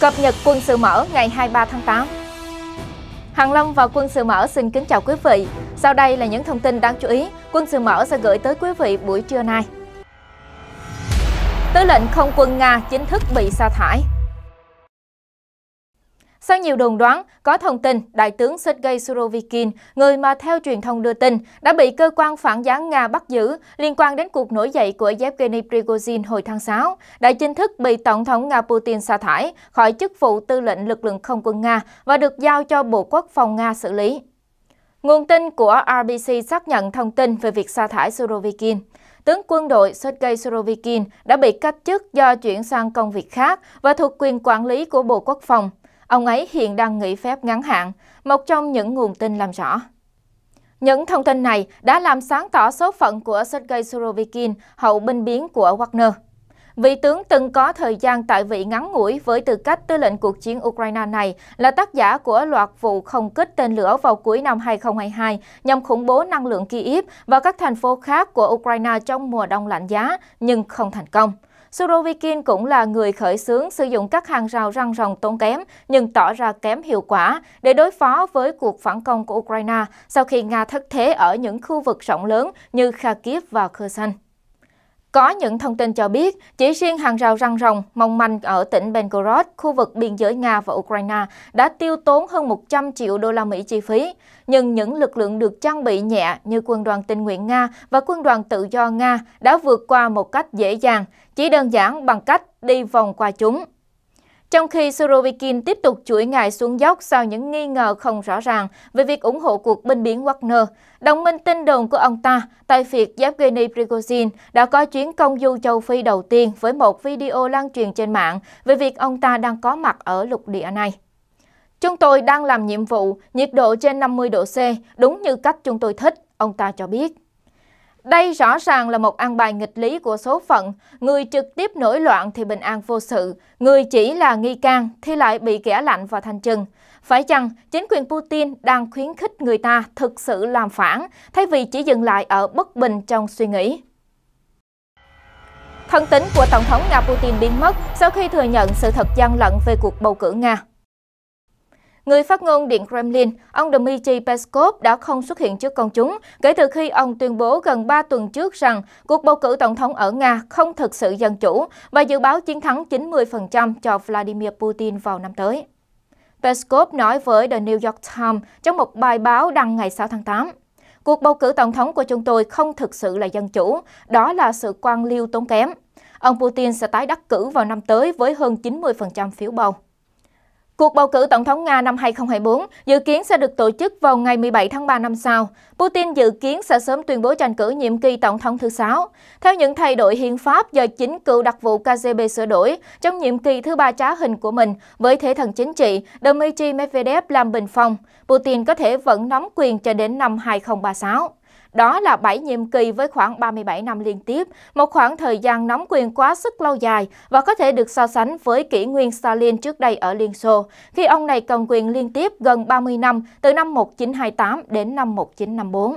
Cập nhật quân sự mở ngày 23 tháng 8 Hàng Lâm và quân sự mở xin kính chào quý vị. Sau đây là những thông tin đáng chú ý quân sự mở sẽ gửi tới quý vị buổi trưa nay. Tư lệnh không quân Nga chính thức bị sa thải sau nhiều đồn đoán, có thông tin Đại tướng Sergei Surovikin, người mà theo truyền thông đưa tin, đã bị cơ quan phản gián Nga bắt giữ liên quan đến cuộc nổi dậy của Yevgeny Prigozhin hồi tháng 6, đã chính thức bị Tổng thống Nga Putin sa thải khỏi chức vụ tư lệnh lực lượng không quân Nga và được giao cho Bộ Quốc phòng Nga xử lý. Nguồn tin của RBC xác nhận thông tin về việc sa thải Surovikin tướng quân đội Sergei Surovikin đã bị cách chức do chuyển sang công việc khác và thuộc quyền quản lý của Bộ Quốc phòng. Ông ấy hiện đang nghỉ phép ngắn hạn, một trong những nguồn tin làm rõ. Những thông tin này đã làm sáng tỏ số phận của Sergei Surovikin, hậu binh biến của Wagner. Vị tướng từng có thời gian tại vị ngắn ngủi với tư cách tư lệnh cuộc chiến Ukraine này là tác giả của loạt vụ không kích tên lửa vào cuối năm 2022 nhằm khủng bố năng lượng Kyiv và các thành phố khác của Ukraine trong mùa đông lạnh giá nhưng không thành công. Surovikin cũng là người khởi xướng sử dụng các hàng rào răng rồng tốn kém nhưng tỏ ra kém hiệu quả để đối phó với cuộc phản công của Ukraine sau khi Nga thất thế ở những khu vực rộng lớn như Kharkiv và Kherson. Có những thông tin cho biết, chỉ riêng hàng rào răng rồng mong manh ở tỉnh Belgorod, khu vực biên giới Nga và Ukraine, đã tiêu tốn hơn 100 triệu đô la Mỹ chi phí. Nhưng những lực lượng được trang bị nhẹ như quân đoàn tình nguyện Nga và quân đoàn tự do Nga đã vượt qua một cách dễ dàng, chỉ đơn giản bằng cách đi vòng qua chúng. Trong khi Surovikin tiếp tục chuỗi ngày xuống dốc sau những nghi ngờ không rõ ràng về việc ủng hộ cuộc binh biến Wagner, đồng minh tin đồn của ông ta tại phiệt Yevgeny Prigozhin đã có chuyến công du châu Phi đầu tiên với một video lan truyền trên mạng về việc ông ta đang có mặt ở lục địa này. Chúng tôi đang làm nhiệm vụ, nhiệt độ trên 50 độ C, đúng như cách chúng tôi thích, ông ta cho biết. Đây rõ ràng là một an bài nghịch lý của số phận. Người trực tiếp nổi loạn thì bình an vô sự, người chỉ là nghi can thì lại bị kẻ lạnh và thanh trừng. Phải chăng chính quyền Putin đang khuyến khích người ta thực sự làm phản, thay vì chỉ dừng lại ở bất bình trong suy nghĩ? Thân tính của Tổng thống Nga Putin biến mất sau khi thừa nhận sự thật gian lận về cuộc bầu cử Nga. Người phát ngôn Điện Kremlin, ông Dmitry Peskov đã không xuất hiện trước công chúng kể từ khi ông tuyên bố gần 3 tuần trước rằng cuộc bầu cử tổng thống ở Nga không thực sự dân chủ và dự báo chiến thắng 90% cho Vladimir Putin vào năm tới. Peskov nói với The New York Times trong một bài báo đăng ngày 6 tháng 8. Cuộc bầu cử tổng thống của chúng tôi không thực sự là dân chủ, đó là sự quan liêu tốn kém. Ông Putin sẽ tái đắc cử vào năm tới với hơn 90% phiếu bầu. Cuộc bầu cử tổng thống Nga năm 2024 dự kiến sẽ được tổ chức vào ngày 17 tháng 3 năm sau. Putin dự kiến sẽ sớm tuyên bố tranh cử nhiệm kỳ tổng thống thứ sáu. Theo những thay đổi hiến pháp do chính cựu đặc vụ KGB sửa đổi trong nhiệm kỳ thứ ba trá hình của mình với thế thần chính trị Dmitry Medvedev làm bình phong, Putin có thể vẫn nắm quyền cho đến năm 2036. Đó là 7 nhiệm kỳ với khoảng 37 năm liên tiếp, một khoảng thời gian nắm quyền quá sức lâu dài và có thể được so sánh với kỷ nguyên Stalin trước đây ở Liên Xô, khi ông này cầm quyền liên tiếp gần 30 năm từ năm 1928 đến năm 1954.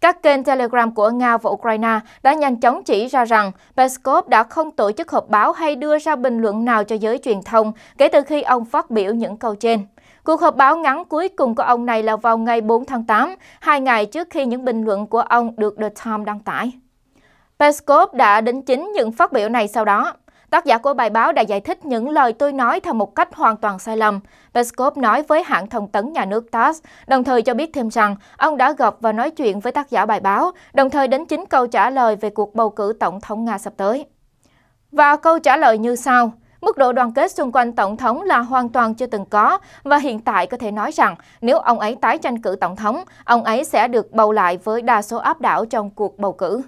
Các kênh Telegram của Nga và Ukraine đã nhanh chóng chỉ ra rằng Peskov đã không tổ chức họp báo hay đưa ra bình luận nào cho giới truyền thông kể từ khi ông phát biểu những câu trên. Cuộc họp báo ngắn cuối cùng của ông này là vào ngày 4 tháng 8, hai ngày trước khi những bình luận của ông được The Times đăng tải. Peskov đã đính chính những phát biểu này sau đó. Tác giả của bài báo đã giải thích những lời tôi nói theo một cách hoàn toàn sai lầm. Peskov nói với hãng thông tấn nhà nước TASS, đồng thời cho biết thêm rằng ông đã gặp và nói chuyện với tác giả bài báo, đồng thời đến chính câu trả lời về cuộc bầu cử tổng thống Nga sắp tới. Và câu trả lời như sau – Mức độ đoàn kết xung quanh Tổng thống là hoàn toàn chưa từng có và hiện tại có thể nói rằng nếu ông ấy tái tranh cử Tổng thống, ông ấy sẽ được bầu lại với đa số áp đảo trong cuộc bầu cử.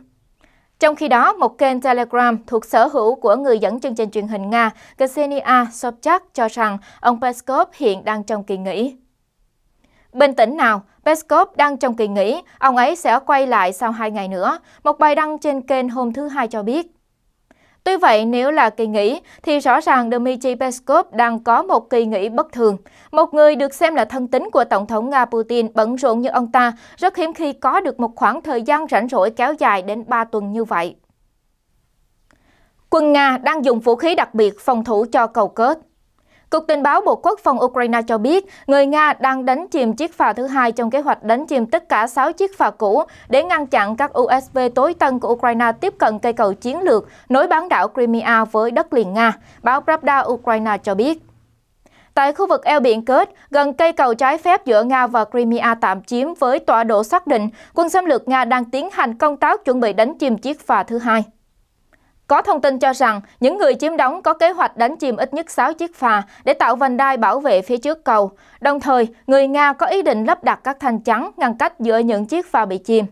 Trong khi đó, một kênh Telegram thuộc sở hữu của người dẫn chương trình truyền hình Nga Ksenia Sobchak cho rằng ông Peskov hiện đang trong kỳ nghỉ. Bình tĩnh nào, Peskov đang trong kỳ nghỉ, ông ấy sẽ quay lại sau 2 ngày nữa. Một bài đăng trên kênh hôm thứ Hai cho biết. Tuy vậy, nếu là kỳ nghỉ, thì rõ ràng Dmitry Peskov đang có một kỳ nghỉ bất thường. Một người được xem là thân tín của Tổng thống Nga Putin bận rộn như ông ta, rất hiếm khi có được một khoảng thời gian rảnh rỗi kéo dài đến 3 tuần như vậy. Quân Nga đang dùng vũ khí đặc biệt phòng thủ cho cầu kết. Cục tình báo Bộ Quốc phòng Ukraine cho biết, người Nga đang đánh chìm chiếc phà thứ hai trong kế hoạch đánh chìm tất cả 6 chiếc phà cũ để ngăn chặn các USV tối tân của Ukraine tiếp cận cây cầu chiến lược nối bán đảo Crimea với đất liền Nga, báo Pravda Ukraine cho biết. Tại khu vực eo biển Kết, gần cây cầu trái phép giữa Nga và Crimea tạm chiếm với tọa độ xác định, quân xâm lược Nga đang tiến hành công tác chuẩn bị đánh chìm chiếc phà thứ hai. Có thông tin cho rằng, những người chiếm đóng có kế hoạch đánh chìm ít nhất 6 chiếc phà để tạo vành đai bảo vệ phía trước cầu. Đồng thời, người Nga có ý định lắp đặt các thanh chắn ngăn cách giữa những chiếc phà bị chìm.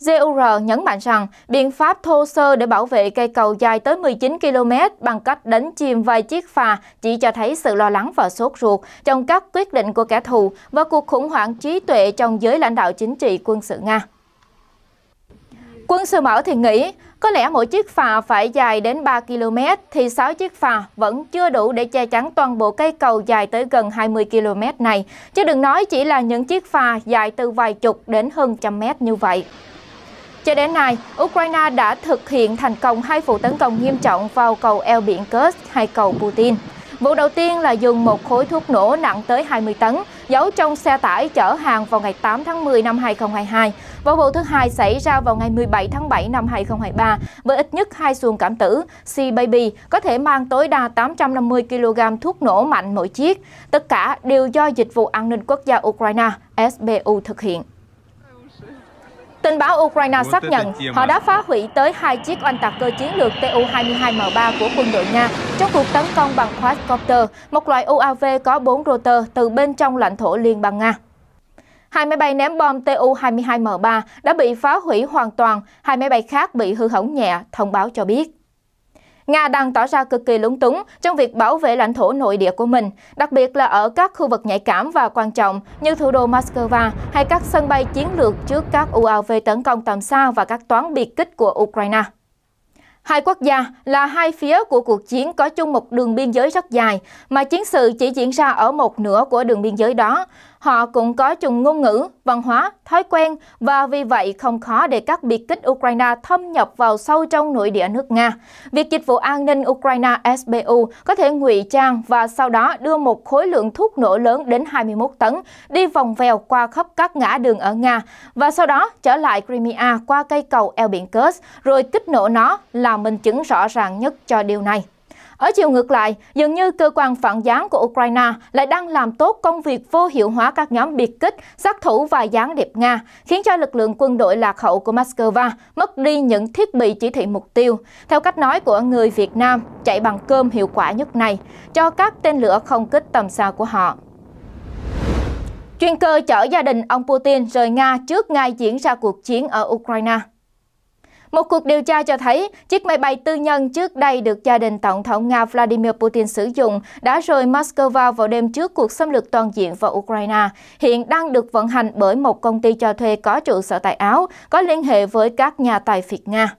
GUR nhấn mạnh rằng biện pháp thô sơ để bảo vệ cây cầu dài tới 19 km bằng cách đánh chìm vài chiếc phà chỉ cho thấy sự lo lắng và sốt ruột trong các quyết định của kẻ thù và cuộc khủng hoảng trí tuệ trong giới lãnh đạo chính trị quân sự Nga. Quân sự mở thì nghĩ có lẽ mỗi chiếc phà phải dài đến 3 km thì 6 chiếc phà vẫn chưa đủ để che chắn toàn bộ cây cầu dài tới gần 20 km này. Chứ đừng nói chỉ là những chiếc phà dài từ vài chục đến hơn trăm mét như vậy. Cho đến nay, Ukraine đã thực hiện thành công hai vụ tấn công nghiêm trọng vào cầu eo biển Kursk hay cầu Putin. Vụ đầu tiên là dùng một khối thuốc nổ nặng tới 20 tấn giấu trong xe tải chở hàng vào ngày 8 tháng 10 năm 2022 và vụ thứ hai xảy ra vào ngày 17 tháng 7 năm 2023 với ít nhất hai xuồng cảm tử Sea Baby có thể mang tối đa 850 kg thuốc nổ mạnh mỗi chiếc. Tất cả đều do Dịch vụ An ninh Quốc gia Ukraine SBU thực hiện. Tin báo Ukraine xác nhận họ đã phá hủy tới hai chiếc oanh tạc cơ chiến lược Tu-22M3 của quân đội Nga trong cuộc tấn công bằng quadcopter, một loại UAV có 4 rotor từ bên trong lãnh thổ Liên bang Nga. Hai máy bay ném bom Tu-22M3 đã bị phá hủy hoàn toàn, hai máy bay khác bị hư hỏng nhẹ, thông báo cho biết. Nga đang tỏ ra cực kỳ lúng túng trong việc bảo vệ lãnh thổ nội địa của mình, đặc biệt là ở các khu vực nhạy cảm và quan trọng như thủ đô Moscow hay các sân bay chiến lược trước các UAV tấn công tầm xa và các toán biệt kích của Ukraine. Hai quốc gia là hai phía của cuộc chiến có chung một đường biên giới rất dài, mà chiến sự chỉ diễn ra ở một nửa của đường biên giới đó. Họ cũng có chung ngôn ngữ, văn hóa, thói quen và vì vậy không khó để các biệt kích Ukraine thâm nhập vào sâu trong nội địa nước Nga. Việc dịch vụ an ninh Ukraine SBU có thể ngụy trang và sau đó đưa một khối lượng thuốc nổ lớn đến 21 tấn đi vòng vèo qua khắp các ngã đường ở Nga và sau đó trở lại Crimea qua cây cầu eo biển Kursk rồi kích nổ nó là minh chứng rõ ràng nhất cho điều này. Ở chiều ngược lại, dường như cơ quan phản gián của Ukraine lại đang làm tốt công việc vô hiệu hóa các nhóm biệt kích, sát thủ và gián điệp Nga, khiến cho lực lượng quân đội lạc hậu của Moscow mất đi những thiết bị chỉ thị mục tiêu. Theo cách nói của người Việt Nam, chạy bằng cơm hiệu quả nhất này, cho các tên lửa không kích tầm xa của họ. Chuyên cơ chở gia đình ông Putin rời Nga trước ngày diễn ra cuộc chiến ở Ukraine. Một cuộc điều tra cho thấy chiếc máy bay tư nhân trước đây được gia đình Tổng thống Nga Vladimir Putin sử dụng đã rời Moscow vào đêm trước cuộc xâm lược toàn diện vào Ukraine, hiện đang được vận hành bởi một công ty cho thuê có trụ sở tại Áo, có liên hệ với các nhà tài phiệt Nga.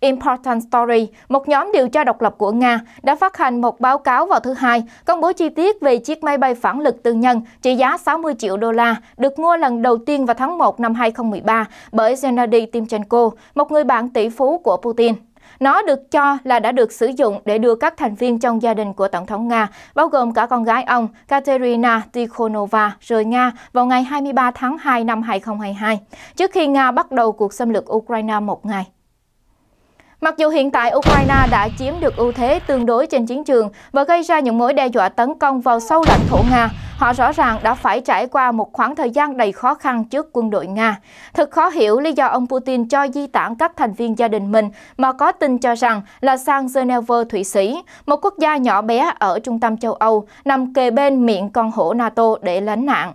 Important Story, một nhóm điều tra độc lập của Nga, đã phát hành một báo cáo vào thứ Hai công bố chi tiết về chiếc máy bay phản lực tư nhân trị giá 60 triệu đô la được mua lần đầu tiên vào tháng 1 năm 2013 bởi Gennady Timchenko, một người bạn tỷ phú của Putin. Nó được cho là đã được sử dụng để đưa các thành viên trong gia đình của Tổng thống Nga, bao gồm cả con gái ông Katerina Tikhonova, rời Nga vào ngày 23 tháng 2 năm 2022, trước khi Nga bắt đầu cuộc xâm lược Ukraine một ngày. Mặc dù hiện tại Ukraine đã chiếm được ưu thế tương đối trên chiến trường và gây ra những mối đe dọa tấn công vào sâu lãnh thổ Nga, họ rõ ràng đã phải trải qua một khoảng thời gian đầy khó khăn trước quân đội Nga. Thật khó hiểu lý do ông Putin cho di tản các thành viên gia đình mình mà có tin cho rằng là sang Geneva, Thụy Sĩ, một quốc gia nhỏ bé ở trung tâm châu Âu, nằm kề bên miệng con hổ NATO để lánh nạn.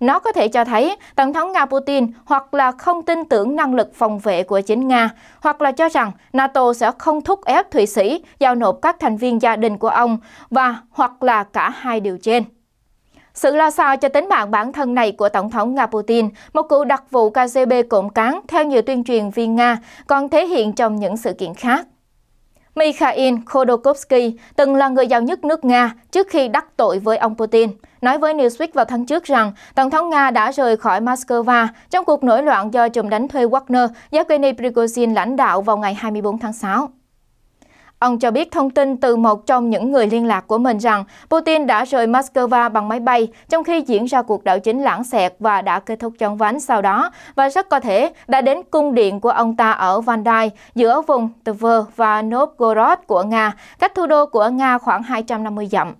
Nó có thể cho thấy Tổng thống Nga Putin hoặc là không tin tưởng năng lực phòng vệ của chính Nga, hoặc là cho rằng NATO sẽ không thúc ép Thụy Sĩ giao nộp các thành viên gia đình của ông, và hoặc là cả hai điều trên. Sự lo sợ cho tính mạng bản thân này của Tổng thống Nga Putin, một cựu đặc vụ KGB cộng cán theo nhiều tuyên truyền viên Nga, còn thể hiện trong những sự kiện khác. Mikhail Khodorkovsky từng là người giàu nhất nước Nga trước khi đắc tội với ông Putin nói với Newsweek vào tháng trước rằng Tổng thống Nga đã rời khỏi Moscow trong cuộc nổi loạn do trùm đánh thuê Wagner, Yevgeny Prigozhin lãnh đạo vào ngày 24 tháng 6. Ông cho biết thông tin từ một trong những người liên lạc của mình rằng Putin đã rời Moscow bằng máy bay trong khi diễn ra cuộc đảo chính lãng xẹt và đã kết thúc trong vánh sau đó và rất có thể đã đến cung điện của ông ta ở Vandai giữa vùng Tver và Novgorod của Nga, cách thủ đô của Nga khoảng 250 dặm.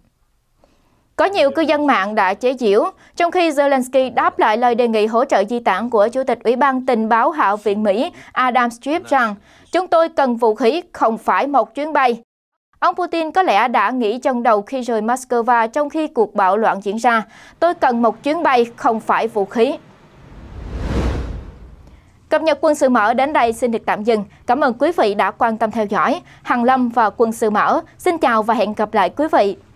Có nhiều cư dân mạng đã chế giễu, trong khi Zelensky đáp lại lời đề nghị hỗ trợ di tản của Chủ tịch Ủy ban Tình báo Hạ viện Mỹ Adam Schiff rằng chúng tôi cần vũ khí, không phải một chuyến bay. Ông Putin có lẽ đã nghĩ trong đầu khi rời Moscow trong khi cuộc bạo loạn diễn ra, tôi cần một chuyến bay, không phải vũ khí. Cập nhật quân sự mở đến đây xin được tạm dừng. Cảm ơn quý vị đã quan tâm theo dõi. Hằng Lâm và quân sự mở, xin chào và hẹn gặp lại quý vị.